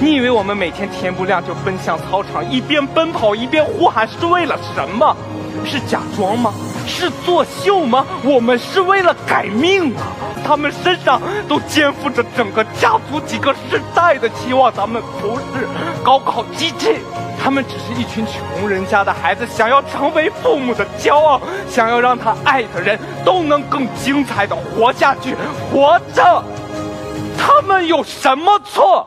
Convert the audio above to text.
你以为我们每天天不亮就奔向操场，一边奔跑一边呼喊是为了什么？是假装吗？是作秀吗？我们是为了改命啊！他们身上都肩负着整个家族几个世代的期望，咱们不是高考机器，他们只是一群穷人家的孩子，想要成为父母的骄傲，想要让他爱的人都能更精彩的活下去，活着。他们有什么错？